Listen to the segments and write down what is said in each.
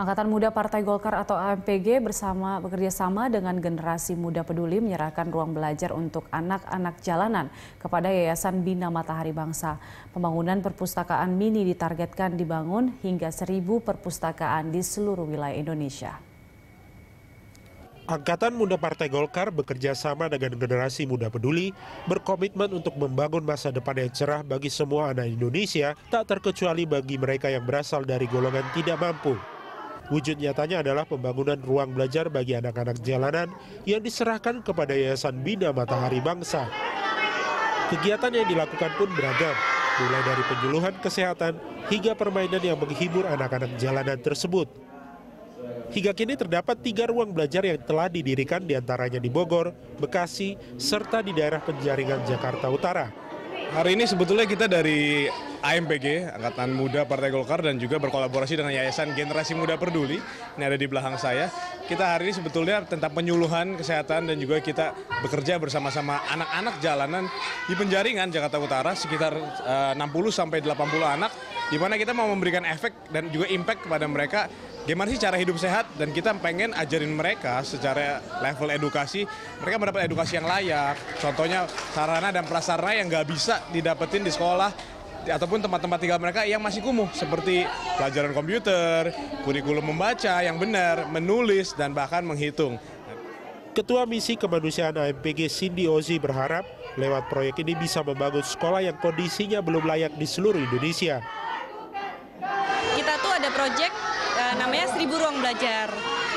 Angkatan Muda Partai Golkar atau AMPG bersama bekerjasama dengan Generasi Muda Peduli menyerahkan ruang belajar untuk anak-anak jalanan kepada Yayasan Bina Matahari Bangsa. Pembangunan perpustakaan mini ditargetkan dibangun hingga seribu perpustakaan di seluruh wilayah Indonesia. Angkatan Muda Partai Golkar bekerja sama dengan Generasi Muda Peduli berkomitmen untuk membangun masa depan yang cerah bagi semua anak Indonesia, tak terkecuali bagi mereka yang berasal dari golongan tidak mampu. Wujud nyatanya adalah pembangunan ruang belajar bagi anak-anak jalanan yang diserahkan kepada Yayasan Bina Matahari Bangsa. Kegiatan yang dilakukan pun beragam, mulai dari penyuluhan kesehatan hingga permainan yang menghibur anak-anak jalanan tersebut. Hingga kini terdapat tiga ruang belajar yang telah didirikan diantaranya di Bogor, Bekasi, serta di daerah penjaringan Jakarta Utara. Hari ini sebetulnya kita dari AMPG, Angkatan Muda Partai Golkar dan juga berkolaborasi dengan Yayasan Generasi Muda Peduli. Ini ada di belakang saya. Kita hari ini sebetulnya tentang penyuluhan kesehatan dan juga kita bekerja bersama-sama anak-anak jalanan di Penjaringan Jakarta Utara sekitar 60 eh, sampai 80 anak di mana kita mau memberikan efek dan juga impact kepada mereka gimana sih cara hidup sehat dan kita pengen ajarin mereka secara level edukasi mereka mendapat edukasi yang layak contohnya sarana dan prasarana yang nggak bisa didapetin di sekolah ataupun tempat-tempat tinggal mereka yang masih kumuh seperti pelajaran komputer, kurikulum membaca yang benar, menulis dan bahkan menghitung. Ketua Misi Kemanusiaan AMPG Cindy Ozi berharap lewat proyek ini bisa membangun sekolah yang kondisinya belum layak di seluruh Indonesia proyek uh, eh, namanya Seribu Ruang Belajar.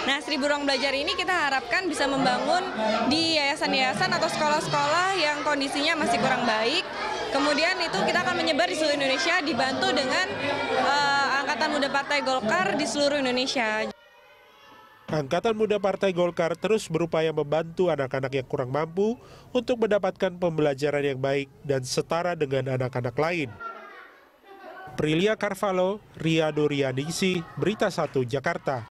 Nah, Seribu Ruang Belajar ini kita harapkan bisa membangun di yayasan-yayasan atau sekolah-sekolah yang kondisinya masih kurang baik. Kemudian itu kita akan menyebar di seluruh Indonesia dibantu dengan uh, Angkatan Muda Partai Golkar di seluruh Indonesia. Angkatan Muda Partai Golkar terus berupaya membantu anak-anak yang kurang mampu untuk mendapatkan pembelajaran yang baik dan setara dengan anak-anak lain. Prilia Carvalho, Ria Doria Doriadisi, Berita 1 Jakarta.